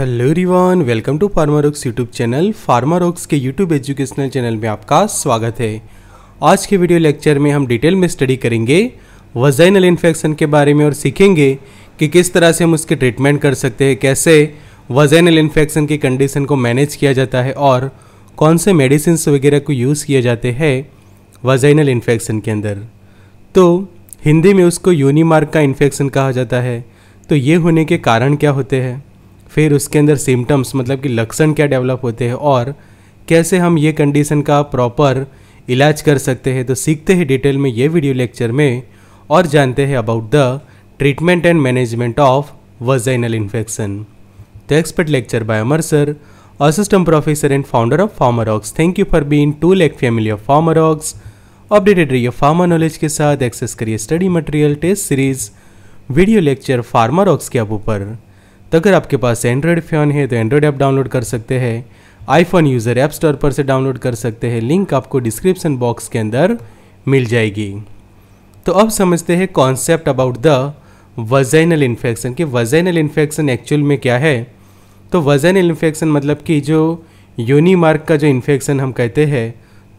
Hello everyone welcome to Pharmarocks YouTube channel Pharmarocks के YouTube educational channel में आपका स्वागत है आज के वीडियो लेक्चर में हम डिटेल में स्टडी करेंगे वजाइनल इन्फेक्शन के बारे में और सीखेंगे कि किस तरह से हम उसके ट्रीटमेंट कर सकते हैं कैसे वजाइनल इन्फेक्शन की कंडीशन को मैनेज किया जाता है और कौन से मेडिसिन वगैरह को यूज़ किए जाते हैं वजाइनल इन्फेक्शन के अंदर तो हिंदी में उसको यूनिमार्क का इन्फेक्शन कहा जाता है तो ये होने के कारण क्या होते हैं फिर उसके अंदर सिम्टम्स मतलब कि लक्षण क्या डेवलप होते हैं और कैसे हम ये कंडीशन का प्रॉपर इलाज कर सकते हैं तो सीखते हैं डिटेल में ये वीडियो लेक्चर में और जानते हैं about the treatment and management of vaginal infection तो expert lecture by Amar sir assistant professor and founder of Pharmarox. Thank you for being to lake family of Pharmarox updated रहिए pharma knowledge के साथ access करिए study material test series video lecture Pharmarox के app ऊपर तो अगर आपके पास Android phone है तो एंड्रॉयड ऐप डाउनलोड कर सकते हैं आईफोन यूज़र ऐप स्टोर पर से डाउनलोड कर सकते हैं लिंक आपको डिस्क्रिप्शन बॉक्स के अंदर मिल जाएगी तो अब समझते हैं concept about the vaginal infection कि वजैनल इन्फेक्शन एक्चुअल में क्या है तो वजैनल इन्फेक्शन मतलब कि जो योनी का जो इन्फेक्शन हम कहते हैं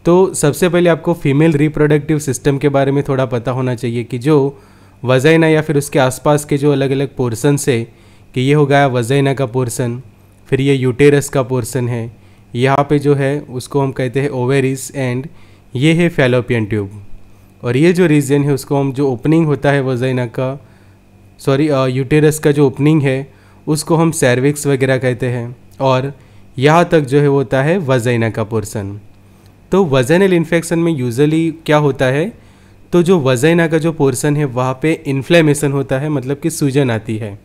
तो सबसे पहले आपको फीमेल रिप्रोडक्टिव सिस्टम के बारे में थोड़ा पता होना चाहिए कि जो वजाइना या फिर उसके आसपास के जो अलग अलग पोर्सन से कि ये हो गया वजैना का पोर्सन फिर ये यूटेरस का पोर्सन है यहाँ पे जो है उसको हम कहते हैं ओवेरिस एंड ये है फेलोपियन ट्यूब और ये जो रीजन है उसको हम जो ओपनिंग होता है वजैना का सॉरी यूटेरस का जो ओपनिंग है उसको हम सर्विक्स वगैरह कहते हैं और यहाँ तक जो है होता है वजैना का पोर्सन तो वजैनल इन्फेक्शन में यूजली क्या होता है तो जो वजैना का जो पोर्सन है वहाँ पे इन्फ्लेमेशन होता है मतलब कि सूजन आती है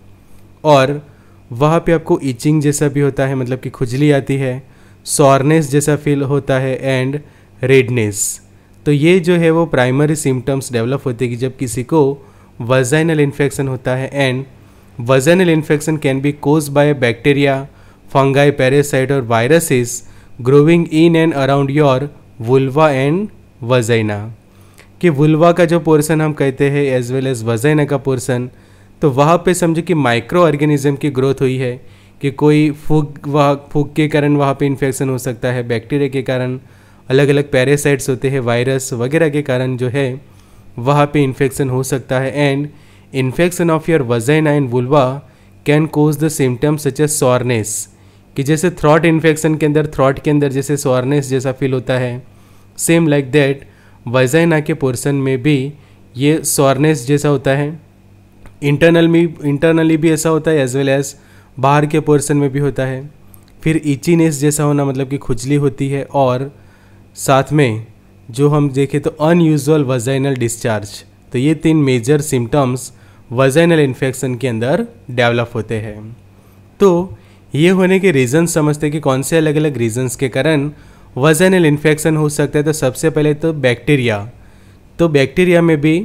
और वहाँ पे आपको इचिंग जैसा भी होता है मतलब कि खुजली आती है सॉरनेस जैसा फील होता है एंड रेडनेस तो ये जो है वो प्राइमरी सिम्टम्स डेवलप होते हैं कि जब किसी को वजाइनल इन्फेक्शन होता है and vaginal infection can be cause by bacteria fungi parasite और viruses growing in and around your vulva and vagina कि वुल्वा का जो पोर्सन हम कहते हैं एज वेल एज वजाइना का पोर्सन तो वहाँ पे समझो कि माइक्रो ऑर्गेनिज्म की ग्रोथ हुई है कि कोई फूक वहाँ फूक के कारण वहाँ पे इन्फेक्शन हो सकता है बैक्टीरिया के कारण अलग अलग पैरासाइट्स होते हैं वायरस वगैरह के कारण जो है वहाँ पे इन्फेक्शन हो सकता है and infection of your vagina and vulva can cause the symptoms such as soreness कि जैसे थ्रॉट इन्फेक्शन के अंदर थ्रॉट के अंदर जैसे सॉरनेस जैसा फील होता है सेम लाइक दैट वजैना के पोर्सन में भी ये सॉरनेस जैसा होता है इंटरनल में इंटरनली भी ऐसा होता है एज वेल एज बाहर के पोर्सन में भी होता है फिर इचीनेस जैसा होना मतलब कि खुजली होती है और साथ में जो हम देखें तो अनयूजल वजाइनल डिस्चार्ज तो ये तीन मेजर सिम्टम्स वजाइनल इन्फेक्शन के अंदर डेवलप होते हैं तो ये होने के रीज़न समझते कि कौन से अलग अलग रीजन्स के कारण वजाइनल इन्फेक्शन हो सकता है तो सबसे पहले तो बैक्टीरिया तो बैक्टीरिया में भी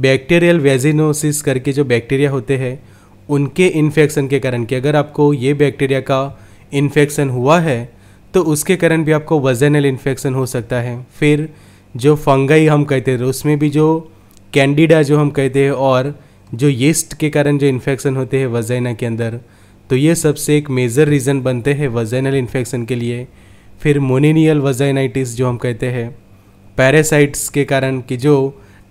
बैक्टीरियल वेजिनोसिस करके जो बैक्टीरिया होते हैं उनके इन्फेक्शन के कारण कि अगर आपको ये बैक्टीरिया का इन्फेक्शन हुआ है तो उसके कारण भी आपको वजनल इन्फेक्शन हो सकता है फिर जो फंगाई हम कहते हैं उसमें भी जो कैंडिडा जो हम कहते हैं और जो येस्ट के कारण जो इन्फेक्शन होते हैं वजाइना के अंदर तो ये सबसे एक मेजर रीज़न बनते हैं वजाइनल इन्फेक्शन के लिए फिर मोनिनियल वजाइनाइटिस जो हम कहते हैं पैरासाइट्स के कारण कि जो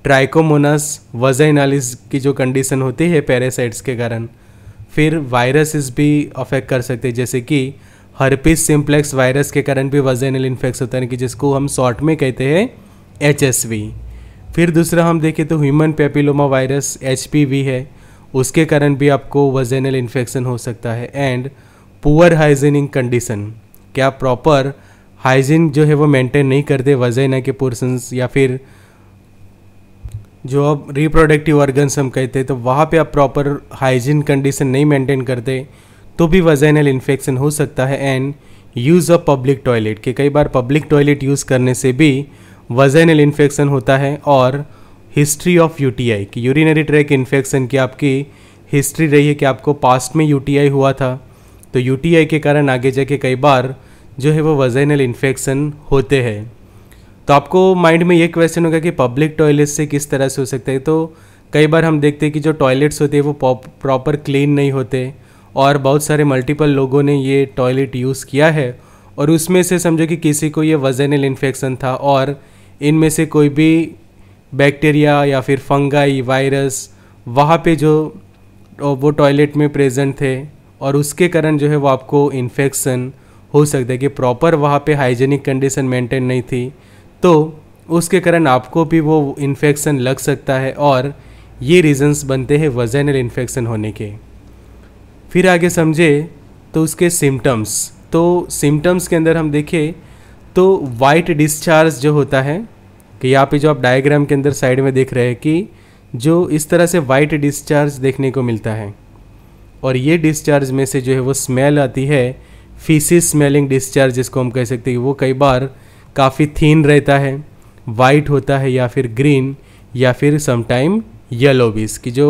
ट्राइकोमोनास वजाइनालिस की जो कंडीशन होती है पैरासाइट्स के कारण फिर वायरसेस भी अफेक्ट कर सकते हैं जैसे कि हर्पिस सिम्प्लेक्स वायरस के कारण भी वजाइनल इन्फेक्शन होता है कि जिसको हम शॉर्ट में कहते हैं एच फिर दूसरा हम देखें तो ह्यूमन पेपिलोमा वायरस एच है उसके कारण भी आपको वजाइनल इन्फेक्शन हो सकता है एंड पुअर हाइजीनिक कंडीशन क्या प्रॉपर हाइजीन जो है वो मेंटेन नहीं करते वज़ाइना के पोर्सन या फिर जो आप रिप्रोडक्टिव ऑर्गन्स हम कहते हैं तो वहाँ पे आप प्रॉपर हाइजीन कंडीशन नहीं मेंटेन करते तो भी वजाइनल इन्फेक्शन हो सकता है and use of public toilet के कई बार पब्लिक टॉयलेट यूज़ करने से भी वजाइनल इन्फेक्शन होता है और हिस्ट्री ऑफ आई की यूरिनरी ट्रैक इन्फेक्शन की आपकी हिस्ट्री रही है कि आपको पास्ट में आई हुआ था तो आई के कारण आगे जाके कई बार जो है वो वजाइनल इन्फेक्शन होते हैं तो आपको माइंड में ये क्वेश्चन होगा कि पब्लिक टॉयलेट्स से किस तरह से हो सकता है तो कई बार हम देखते हैं कि जो टॉयलेट्स होते हैं वो प्रॉपर क्लीन नहीं होते और बहुत सारे मल्टीपल लोगों ने ये टॉयलेट यूज़ किया है और उसमें से समझो कि किसी को ये वजनल इन्फेक्शन था और इनमें से कोई भी बैक्टीरिया या फिर फंगाई वायरस वहाँ पे जो वो टॉयलेट में प्रेजेंट थे और उसके कारण जो है वो आपको इन्फेक्शन हो सकता है कि प्रॉपर वहाँ पे हाइजीनिक कंडीशन मेंटेन नहीं थी तो उसके कारण आपको भी वो इन्फेक्शन लग सकता है और ये रीजंस बनते हैं वजैनल इन्फेक्शन होने के फिर आगे समझे तो उसके सिम्टम्स तो सिम्टम्स के अंदर हम देखें तो वाइट डिस्चार्ज जो होता है कि यहाँ पे जो आप डायग्राम के अंदर साइड में देख रहे हैं कि जो इस तरह से वाइट डिस्चार्ज देखने को मिलता है और ये डिस्चार्ज में से जो है वो स्मेल आती है फीसिस स्मेलिंग डिस्चार्ज जिसको हम कह सकते हैं वो कई बार काफ़ी थीन रहता है वाइट होता है या फिर ग्रीन या फिर समटाइम येलो बीस की जो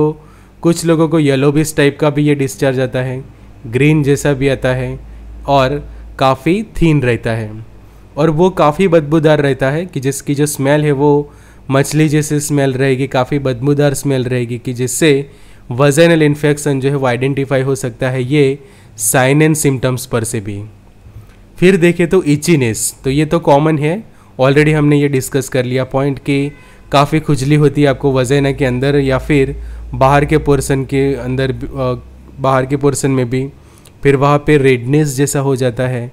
कुछ लोगों को येलो बीस टाइप का भी ये डिस्चार्ज आता है ग्रीन जैसा भी आता है और काफ़ी थीन रहता है और वो काफ़ी बदबूदार रहता है कि जिसकी जो स्मेल है वो मछली जैसी स्मेल रहेगी काफ़ी बदबूदार स्मेल रहेगी कि जिससे वजनल इन्फेक्शन जो है वो आइडेंटिफाई हो सकता है ये साइन एंड सिम्टम्स पर से भी फिर देखें तो इचीनेस तो ये तो कॉमन है ऑलरेडी हमने ये डिस्कस कर लिया पॉइंट कि काफ़ी खुजली होती है आपको वजैना के अंदर या फिर बाहर के पोर्सन के अंदर बाहर के पोर्सन में भी फिर वहाँ पे रेडनेस जैसा हो जाता है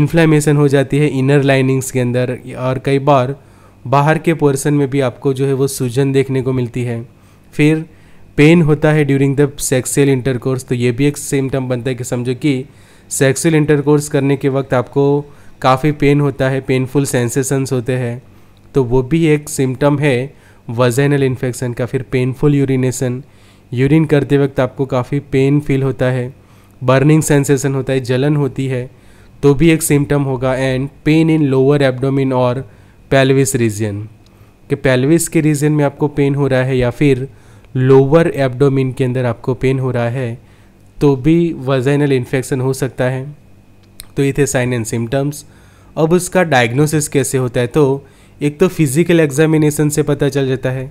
इन्फ्लेमेशन हो जाती है इनर लाइनिंग्स के अंदर और कई बार बाहर के पोर्सन में भी आपको जो है वो सूजन देखने को मिलती है फिर पेन होता है ड्यूरिंग द सेक्सुअल इंटरकोर्स तो ये भी एक सिम्टम बनता है कि समझो कि सेक्सुअल इंटरकोर्स करने के वक्त आपको काफ़ी पेन होता है पेनफुल सेंसेशंस होते हैं तो वो भी एक सिम्टम है वजैनल इन्फेक्शन का फिर पेनफुल यूरिनेशन यूरिन करते वक्त आपको काफ़ी पेन फील होता है बर्निंग सेंसेशन होता है जलन होती है तो भी एक सिम्टम होगा and pain in lower abdomen और पेल्विस रीजन कि पेल्विस के रीजन में आपको पेन हो रहा है या फिर लोअर एब्डोमिन के अंदर आपको पेन हो रहा है तो भी वजाइनल इन्फेक्शन हो सकता है तो ये थे साइन एंड सिम्टम्स अब उसका डायग्नोसिस कैसे होता है तो एक तो फिज़िकल एग्जामिनेशन से पता चल जाता है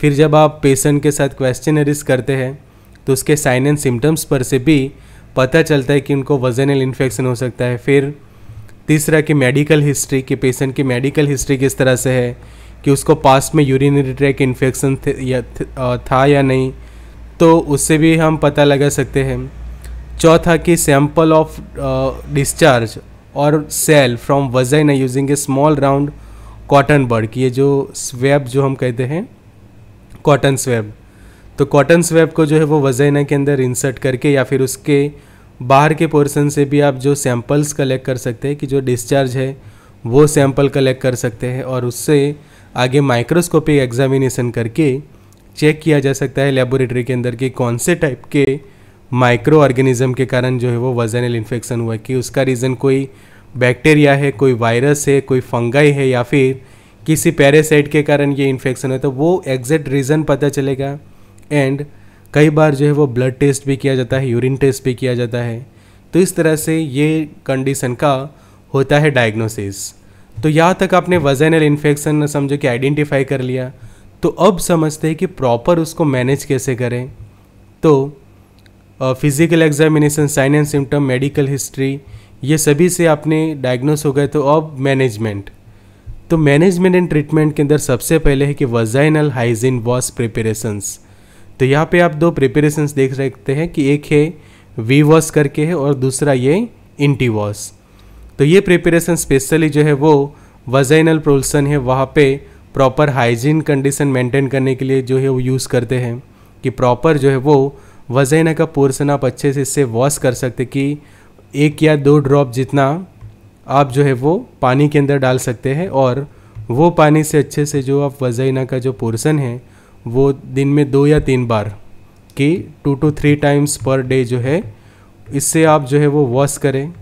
फिर जब आप पेशेंट के साथ क्वेश्चनरीज करते हैं तो उसके साइन एंड सिम्टम्स पर से भी पता चलता है कि उनको वजनल इन्फेक्शन हो सकता है फिर तीसरा कि मेडिकल हिस्ट्री कि पेशेंट की मेडिकल हिस्ट्री किस तरह से है कि उसको पास्ट में यूरिनरी ट्रैक इन्फेक्शन था या नहीं तो उससे भी हम पता लगा सकते हैं चौथा कि सैम्पल ऑफ डिस्चार्ज और cell from vagina using a small round cotton bud ये जो स्वेब जो हम कहते हैं कॉटन स्वेब तो कॉटन स्वेब को जो है वो वजाइना के अंदर इंसर्ट करके या फिर उसके बाहर के पोर्सन से भी आप जो सैंपल्स कलेक्ट कर सकते हैं कि जो डिस्चार्ज है वो सैम्पल कलेक्ट कर सकते हैं और उससे आगे माइक्रोस्कोपिक एग्जामिनेशन करके चेक किया जा सकता है लेबोरेटरी के अंदर कि कौन से टाइप के माइक्रो ऑर्गेनिज़म के कारण जो है वो वजनल इन्फेक्शन हुआ कि उसका रीज़न कोई बैक्टीरिया है कोई वायरस है कोई फंगाई है या फिर किसी पैरासाइट के कारण ये इन्फेक्शन है तो वो एग्जैक्ट रीज़न पता चलेगा एंड कई बार जो है वो ब्लड टेस्ट भी किया जाता है यूरिन टेस्ट भी किया जाता है तो इस तरह से ये कंडीशन का होता है डायग्नोसिस तो यहाँ तक आपने वजनल इन्फेक्शन समझो कि आइडेंटिफाई कर लिया तो अब समझते हैं कि प्रॉपर उसको मैनेज कैसे करें तो physical examination sign and symptom medical history ये सभी से आपने डायग्नोस हो गए तो अब मैनेजमेंट तो मैनेजमेंट एंड ट्रीटमेंट के अंदर सबसे पहले है कि वजाइनल हाइजीन वॉश प्रिपरेशंस तो यहाँ पे आप दो प्रिपरेशंस देख सकते हैं कि एक है वी वॉश करके है और दूसरा ये इंटी वॉश तो ये प्रिपरेशन स्पेशली जो है वो वजाइनल प्रोल्सन है वहाँ पे प्रॉपर हाइजीन कंडीशन मेंटेन करने के लिए जो है वो यूज़ करते हैं कि प्रॉपर जो है वो वजैना का पोर्सन आप अच्छे से इससे वॉश कर सकते कि एक या दो ड्रॉप जितना आप जो है वो पानी के अंदर डाल सकते हैं और वो पानी से अच्छे से जो आप वजैना का जो पोर्सन है वो दिन में दो या तीन बार कि two to three times per day जो है इससे आप जो है वो वॉश करें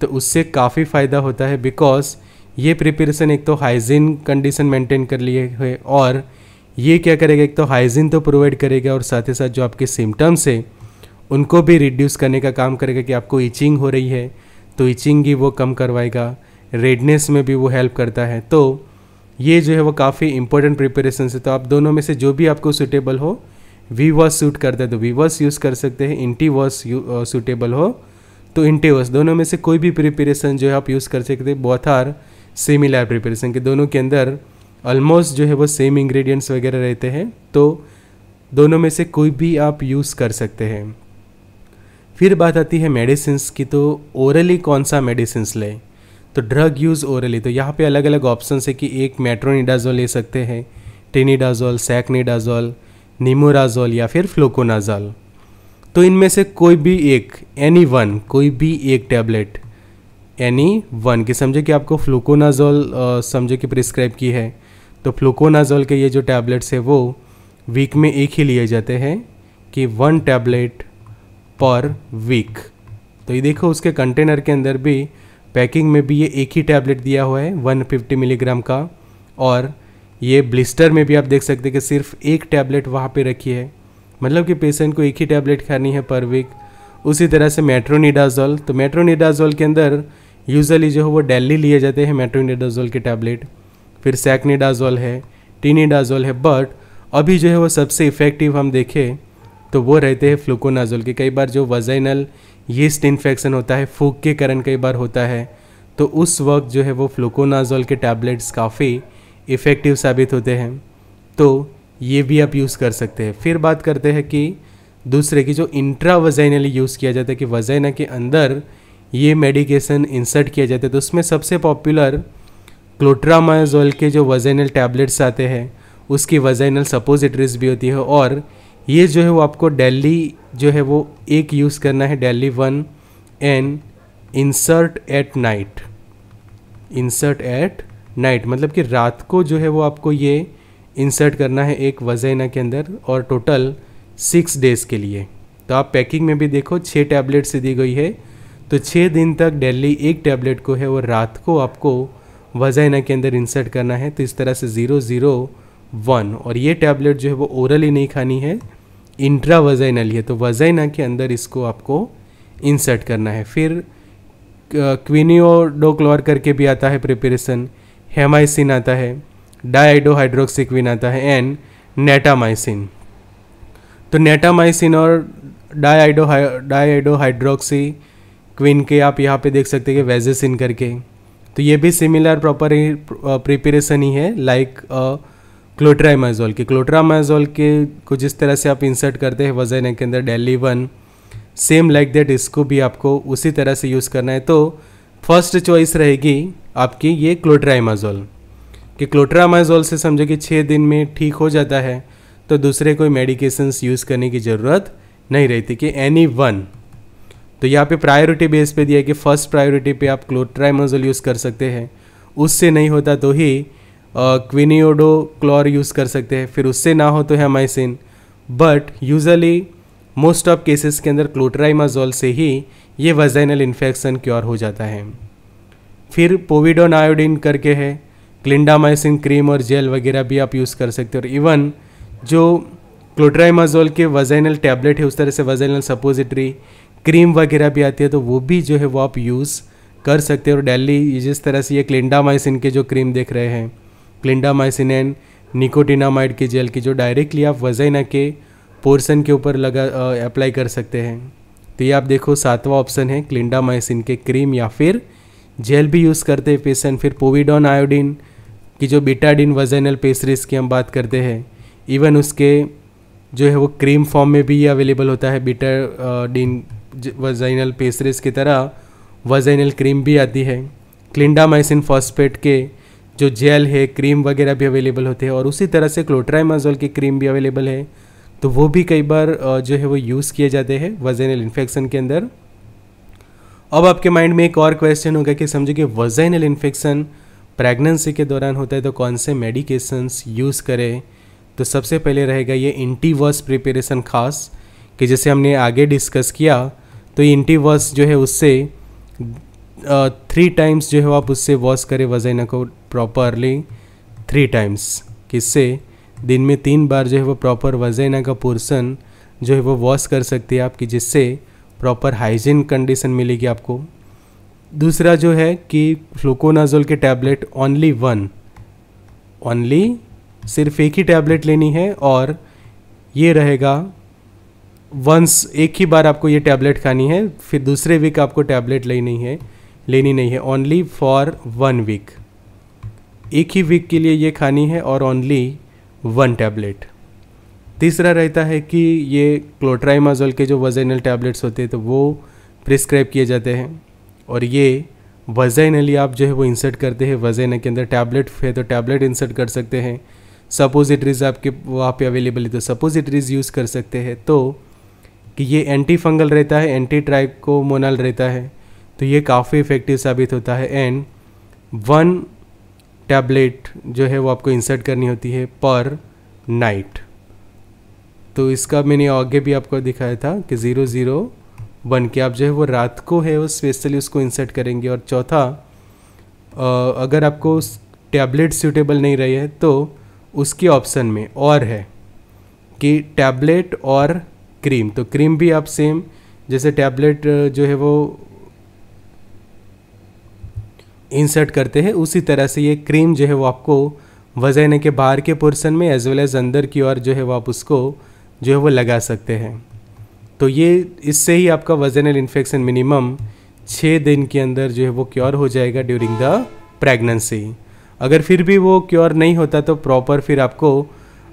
तो उससे काफ़ी फ़ायदा होता है बिकॉज़ ये प्रिपरेशन एक तो हाइजीन कंडीशन मेंटेन कर लिए हुए और ये क्या करेगा एक तो हाइजीन तो प्रोवाइड करेगा और साथ ही साथ जो आपके सिम्टम्स है उनको भी रिड्यूस करने का काम करेगा कि आपको इचिंग हो रही है तो इचिंग ही वो कम करवाएगा रेडनेस में भी वो हेल्प करता है तो ये जो है वो काफ़ी इंपॉर्टेंट प्रिपरेशन है तो आप दोनों में से जो भी आपको सूटेबल हो वी वॉस सूट करता है तो वी वॉस यूज़ कर सकते हैं इंटी वर्स सूटेबल हो तो इंटी वॉस दोनों में से कोई भी प्रिपरेशन जो है आप यूज़ कर सकते हैं आर सिमिलर प्रिपरेशन के दोनों के अंदर ऑलमोस्ट जो है वो सेम इंग्रेडिएंट्स वगैरह रहते हैं तो दोनों में से कोई भी आप यूज़ कर सकते हैं फिर बात आती है मेडिसिन की तो ओरली कौन सा मेडिसिन लें तो ड्रग यूज़ ओरली तो यहाँ पे अलग अलग ऑप्शन है कि एक मेट्रोनिडाजोल ले सकते हैं टेनिडाजोल सैकनीडाजोल निमोराजोल या फिर फ्लोकोनाजोल तो इनमें से कोई भी एक एनी वन कोई भी एक टैबलेट एनी वन कि समझे कि आपको फ्लूकोनाजोल समझे कि प्रिस्क्राइब की है तो फ्लूकोनाजोल के ये जो टैबलेट्स है वो वीक में एक ही लिए जाते हैं कि वन टैबलेट पर वीक तो ये देखो उसके कंटेनर के अंदर भी पैकिंग में भी ये एक ही टैबलेट दिया हुआ है 150 मिलीग्राम का और ये ब्लिस्टर में भी आप देख सकते हैं कि सिर्फ एक टैबलेट वहाँ पे रखी है मतलब कि पेशेंट को एक ही टैबलेट खानी है पर वीक उसी तरह से मेट्रोनिडाजोल तो मेट्रोनिडाजोल के अंदर यूजली जो है वो डेली लिए जाते हैं मेट्रोनिडाजोल के टैबलेट फिर सैकनीडाजोल है टीनीडाजोल है बट अभी जो है वो सबसे इफ़ेक्टिव हम देखें तो वो रहते हैं फ्लूकोनाजोल के कई बार जो वजाइनल यीस्ट इन्फेक्शन होता है फूक के कारण कई बार होता है तो उस वक्त जो है वो फ्लूकोनाजोल के टैबलेट्स काफ़ी इफ़ेक्टिव साबित होते हैं तो ये भी आप यूज़ कर सकते हैं फिर बात करते हैं कि दूसरे की जो इंट्रा वजाइनली यूज़ किया जाता है कि वजाइना के अंदर ये मेडिकेशन इंसर्ट किया जाता है तो उसमें सबसे पॉपुलर क्लोट्रामाजोल के जो वजाइनल टैबलेट्स आते हैं उसकी वजाइनल सपोजिटरीज भी होती है और ये जो है वो आपको डेली जो है वो एक यूज़ करना है daily one and insert at night insert at night मतलब कि रात को जो है वो आपको ये इंसर्ट करना है एक वजैना के अंदर और टोटल सिक्स डेज़ के लिए तो आप पैकिंग में भी देखो छः टैबलेट से दी गई है तो छः दिन तक डेली एक टैबलेट को है वो रात को आपको वजाइना के अंदर इंसर्ट करना है तो इस तरह से ज़ीरो ज़ीरो वन और ये टैबलेट जो है वो ओरली नहीं खानी है इंट्रा वजाइनल है तो वजाइना के अंदर इसको आपको इंसर्ट करना है फिर क्विनियोडोक्लोर करके भी आता है प्रिपरेशन हेमाइसिन आता है डाइडोहाइड्रोक्सिक्विन आता है एंड नेटामाइसिन तो नेटामाइसिन और डाइडो डाइडोहाइड्रोक्सी क्विन के आप यहाँ पे देख सकते हैं कि वेजेस इन करके तो ये भी सिमिलर प्रॉपर प्रिपरेशन ही है लाइक क्लोट्रामाइजोल की क्लोट्रामाजोल के को जिस तरह से आप इंसर्ट करते हैं वजन के अंदर daily one same like that इसको भी आपको उसी तरह से यूज़ करना है तो फर्स्ट चॉइस रहेगी आपकी ये क्लोट्राइमाज़ोल कि क्लोट्रामाजोल से समझो कि छः दिन में ठीक हो जाता है तो दूसरे कोई मेडिकेशंस यूज़ करने की ज़रूरत नहीं रहती कि एनी वन तो यहाँ पे प्रायोरिटी बेस पे दिया है कि फर्स्ट प्रायोरिटी पे आप क्लोट्राइमोजोल यूज़ कर सकते हैं उससे नहीं होता तो ही क्विनियोडो क्लोर यूज़ कर सकते हैं फिर उससे ना हो तो है mycin but usually most of cases के अंदर क्लोट्राइमाजोल से ही ये वजाइनल इन्फेक्शन क्योर हो जाता है फिर पोविडोन आयोडीन करके है क्लिंडामाइसिन क्रीम और जेल वगैरह भी आप यूज़ कर सकते हो और इवन जो क्लोट्राइमाजोल के वजाइनल टैबलेट है उस तरह से वजाइनल सपोजिटरी क्रीम वगैरह भी आती है तो वो भी जो है वो आप यूज़ कर सकते हो और डेली जिस तरह से ये क्लिंडामाइसिन के जो क्रीम देख रहे हैं क्लिंडामाइसिन एंड निकोटिनामाइड की जेल की जो डायरेक्टली आप वजैना के पोर्सन के ऊपर लगा अप्लाई कर सकते हैं तो ये आप देखो सातवां ऑप्शन है क्लिंडामाइसिन के क्रीम या फिर जेल भी यूज़ करते हैं पेशेंट फिर पोविडॉन आयोडीन की जो बिटाडिन वजैनल पेसरीज की हम बात करते हैं इवन उसके जो है वो क्रीम फॉर्म में भी अवेलेबल होता है बिटाडिन वजाइनल पेसरेस की तरह वजाइनल क्रीम भी आती है क्लिंडामाइसिन फॉस्फेट के जो जेल है क्रीम वगैरह भी अवेलेबल होते हैं और उसी तरह से क्लोट्राइमाजोल की क्रीम भी अवेलेबल है तो वो भी कई बार जो है वो यूज़ किए जाते हैं वजाइनल इन्फेक्शन के अंदर अब आपके माइंड में एक और क्वेश्चन होगा कि समझो कि वजाइनल इन्फेक्शन प्रेगनेंसी के दौरान होता है तो कौन से मेडिकेशंस यूज़ करें तो सबसे पहले रहेगा ये इंटीवर्स प्रिपरेशन खास कि जैसे हमने आगे डिस्कस किया तो इंटीवर्स जो है उससे थ्री टाइम्स जो है आप उससे वॉश करें वजाइना को प्रॉपरली थ्री टाइम्स किससे दिन में तीन बार जो है वो प्रॉपर वजाइना का पोर्सन जो है वो वॉश कर सकती है आपकी जिससे प्रॉपर हाइजीन कंडीशन मिलेगी आपको दूसरा जो है कि फ्लूकोनाजोल के टैबलेट ओनली वन ओनली सिर्फ एक ही टैबलेट लेनी है और ये रहेगा वंस एक ही बार आपको ये टैबलेट खानी है फिर दूसरे वीक आपको टैबलेट लेनी है लेनी नहीं है ओनली फॉर वन वीक एक ही वीक के लिए ये खानी है और ओनली वन टैबलेट तीसरा रहता है कि ये क्लोट्राइमाजोल के जो वजैनल टैबलेट्स होते हैं तो वो प्रिस्क्राइब किए जाते हैं और ये वजैनली आप जो है वो इंसर्ट करते हैं वजैन के अंदर टैबलेट है तो टैबलेट इंसर्ट कर सकते हैं सपोजिटरीज आपके वहाँ पे अवेलेबल है तो सपोजिटरीज यूज़ कर सकते हैं तो कि ये एंटी फंगल रहता है एंटी ट्राइकोमोनल रहता है तो ये काफ़ी इफेक्टिव साबित होता है एंड वन टैबलेट जो है वो आपको इंसर्ट करनी होती है पर नाइट तो इसका मैंने आगे भी आपको दिखाया था कि ज़ीरो ज़ीरो वन के आप जो है वो रात को है वो स्पेशली उसको इंसर्ट करेंगे और चौथा अगर आपको टैबलेट सूटेबल नहीं रही है तो उसके ऑप्शन में और है कि टैबलेट और क्रीम तो क्रीम भी आप सेम जैसे टैबलेट जो है वो इंसर्ट करते हैं उसी तरह से ये क्रीम जो है वो आपको वजन के बाहर के पोर्सन में एज वेल एज अंदर की ओर जो है वो आप उसको जो है वो लगा सकते हैं तो ये इससे ही आपका वजनल इन्फेक्शन मिनिमम छः दिन के अंदर जो है वो क्योर हो जाएगा ड्यूरिंग द प्रेगनेंसी अगर फिर भी वो क्योर नहीं होता तो प्रॉपर फिर आपको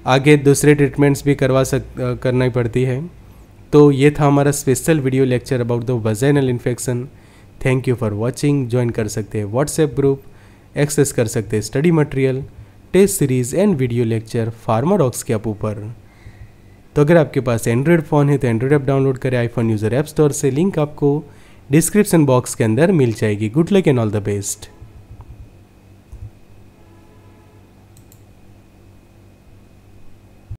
आगे दूसरे ट्रीटमेंट्स भी करवा सक करना ही पड़ती है तो ये था हमारा special video lecture about the vaginal infection thank you for watching join कर सकते हैं व्हाट्सएप ग्रुप एक्सेस कर सकते हैं study material test series and video lecture Pharmarox के ऐप ऊपर तो अगर आपके पास एंड्रॉयड फ़ोन है तो एंड्रॉयड ऐप डाउनलोड करें आईफोन यूज़र ऐप स्टोर से लिंक आपको डिस्क्रिप्शन बॉक्स के अंदर मिल जाएगी good luck and all the best